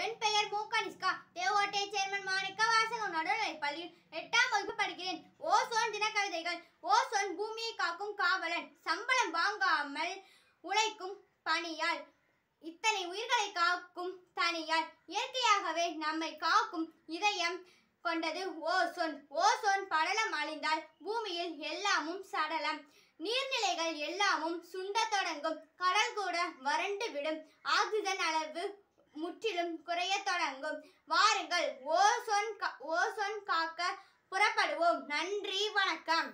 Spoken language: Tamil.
என் பெயர் மூகானிஸ்கா தேவோட்டை சேர்மன் மாணிக்க வாசகம் நடுநிலைப் பள்ளியில் எட்டாம் வகுப்பு படிக்கிறேன் ஓசோன் தின கவிதைகள் ஓசோன் பூமியை காக்கும் காவலன் சம்பளம் வாங்காமல் உழைக்கும் பணியால் இத்தனை உயிர்களை காக்கும் தனியால் இயற்கையாகவே நம்மை காக்கும் இதயம் கொண்டது ஓசோன் ஓசோன் படலம் அழிந்தால் பூமியில் எல்லாமும் சடலம் நீர்நிலைகள் எல்லாமும் சுண்ட தொடங்கும் கடல் கூட வறண்டு விடும் ஆக்சிஜன் அளவு முற்றிலும் குறைய தொடங்கும் வாருங்கள் ஓசோன் ஓசோன் காக்க புறப்படுவோம் நன்றி வணக்கம்